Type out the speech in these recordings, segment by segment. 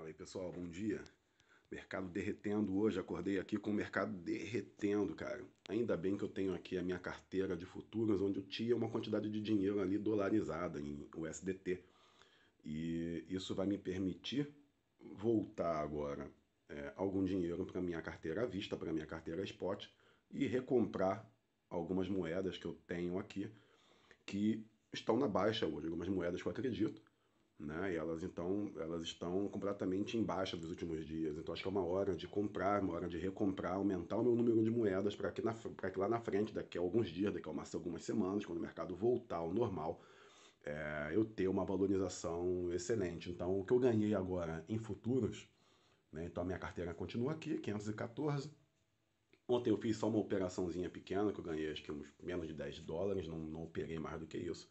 Fala aí pessoal, bom dia. Mercado derretendo hoje, acordei aqui com o mercado derretendo, cara. Ainda bem que eu tenho aqui a minha carteira de futuros, onde eu tinha é uma quantidade de dinheiro ali dolarizada em USDT. E isso vai me permitir voltar agora é, algum dinheiro para minha carteira à vista, para minha carteira spot e recomprar algumas moedas que eu tenho aqui que estão na baixa hoje, algumas moedas que eu acredito né? E elas então elas estão completamente em baixa dos últimos dias. Então acho que é uma hora de comprar, uma hora de recomprar, aumentar o meu número de moedas para que, na, que lá na frente, daqui a alguns dias, daqui a umas, algumas semanas, quando o mercado voltar ao normal, é, eu ter uma valorização excelente. Então o que eu ganhei agora em futuros, né? então a minha carteira continua aqui, 514. Ontem eu fiz só uma operaçãozinha pequena que eu ganhei acho que uns menos de 10 dólares, não, não operei mais do que isso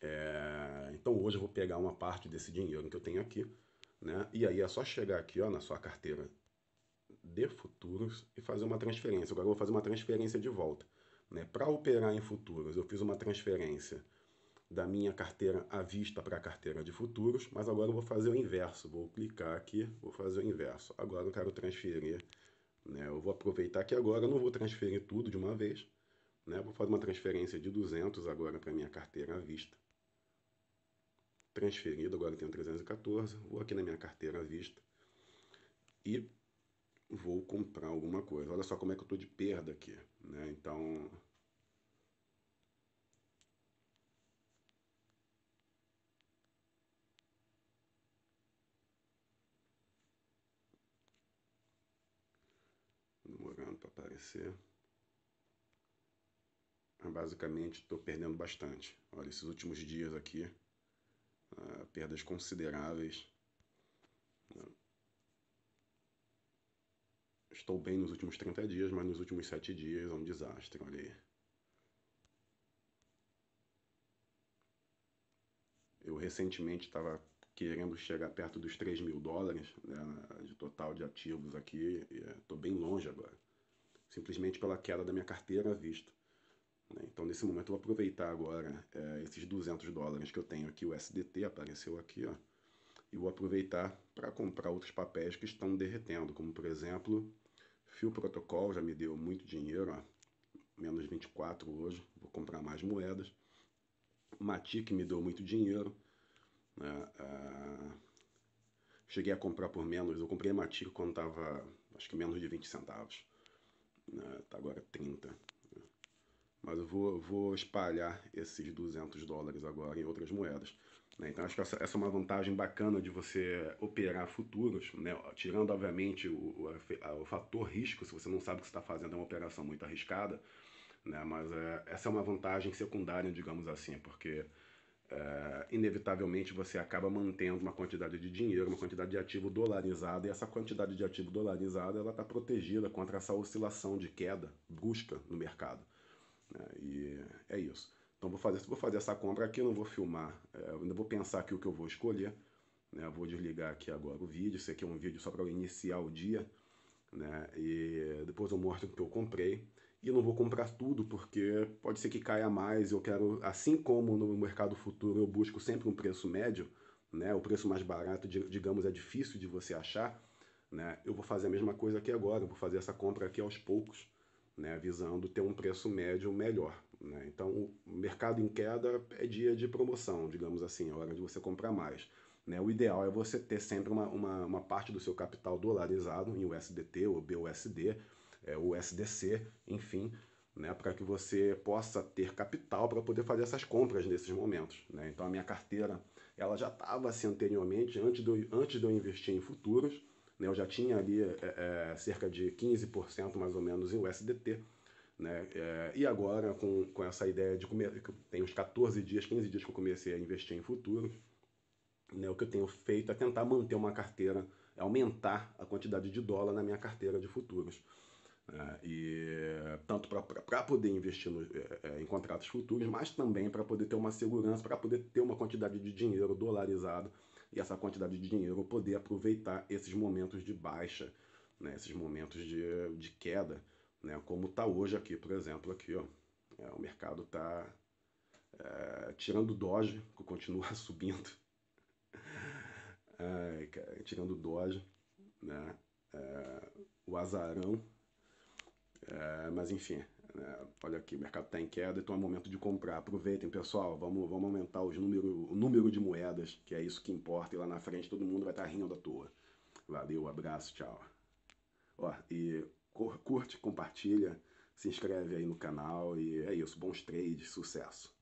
é, então hoje eu vou pegar uma parte desse dinheiro que eu tenho aqui, né? E aí é só chegar aqui, ó, na sua carteira de futuros e fazer uma transferência. Agora eu vou fazer uma transferência de volta, né? Para operar em futuros, eu fiz uma transferência da minha carteira à vista para a carteira de futuros, mas agora eu vou fazer o inverso. Vou clicar aqui, vou fazer o inverso. Agora eu quero transferir, né? Eu vou aproveitar que agora eu não vou transferir tudo de uma vez, né? Vou fazer uma transferência de 200 agora para minha carteira à vista transferido, agora eu tenho 314, vou aqui na minha carteira à vista e vou comprar alguma coisa. Olha só como é que eu estou de perda aqui, né? Então... Demorando para aparecer. Ah, basicamente, estou perdendo bastante. Olha, esses últimos dias aqui... Ah, perdas consideráveis. estou bem nos últimos 30 dias, mas nos últimos 7 dias é um desastre, olha aí. Eu recentemente estava querendo chegar perto dos 3 mil dólares né, de total de ativos aqui, estou eh, bem longe agora, simplesmente pela queda da minha carteira à vista. Né? Então, nesse momento, eu vou aproveitar agora é, esses 200 dólares que eu tenho aqui, o SDT apareceu aqui, ó, e vou aproveitar para comprar outros papéis que estão derretendo, como, por exemplo, Fio Protocol, já me deu muito dinheiro, ó, menos 24 hoje, vou comprar mais moedas. Matic me deu muito dinheiro, né? Ah, cheguei a comprar por menos, eu comprei a Matic quando estava, acho que menos de 20 centavos, né? tá agora 30 mas eu vou, vou espalhar esses 200 dólares agora em outras moedas. Né? Então acho que essa, essa, é uma vantagem bacana de você operar futuros, né? tirando obviamente o, o, o, fator risco, se você não sabe o que está fazendo é uma operação muito arriscada, né? mas é, essa é uma vantagem secundária, digamos assim, porque é, inevitavelmente você acaba mantendo uma quantidade de dinheiro, uma quantidade de ativo dolarizado, e essa quantidade de ativo dolarizado ela está protegida contra essa oscilação de queda brusca no mercado. Né? E é isso. Então vou fazer, vou fazer essa compra aqui, não vou filmar, é, ainda vou pensar aqui o que eu vou escolher. Né? Vou desligar aqui agora o vídeo, esse aqui é um vídeo só para iniciar o dia. Né? E depois eu mostro o que eu comprei. E não vou comprar tudo porque pode ser que caia mais. Eu quero, assim como no mercado futuro eu busco sempre um preço médio, né? O preço mais barato, digamos, é difícil de você achar, né? Eu vou fazer a mesma coisa aqui agora. vou fazer essa compra aqui aos poucos, né, visando ter um preço médio melhor. Né? Então, o mercado em queda é dia de promoção, digamos assim, é hora de você comprar mais. Né? O ideal é você ter sempre uma, uma, uma, parte do seu capital dolarizado em USDT ou BUSD, é, USDC, enfim, né, para que você possa ter capital para poder fazer essas compras nesses momentos. Né? Então, a minha carteira ela já estava assim anteriormente, antes de, antes de eu investir em futuros, né? Eu já tinha ali é, é, cerca de 15% mais ou menos em USDT. Né? É, e agora, com, com essa ideia de comer, tem uns 14 dias, 15 dias que eu comecei a investir em futuro, né? o que eu tenho feito é tentar manter uma carteira, é aumentar a quantidade de dólar na minha carteira de futuros. Né? e tanto para poder investir no, é, é, em contratos futuros, mas também para poder ter uma segurança, para poder ter uma quantidade de dinheiro dolarizado e essa quantidade de dinheiro poder aproveitar esses momentos de baixa, né, esses momentos de, de queda, né, como está hoje aqui, por exemplo, aqui, ó, é, o mercado está é, tirando o Doge, que continua subindo, é, tirando o Doge, né, é, o azarão, é, mas enfim, né? olha aqui, o mercado está em queda, então é momento de comprar. Aproveitem, pessoal, vamos, vamos aumentar os número, o número de moedas, que é isso que importa, e lá na frente todo mundo vai estar tá rindo à toa. Valeu, abraço, tchau. Ó, e curte, compartilha, se inscreve aí no canal e é isso. Bons trades, sucesso!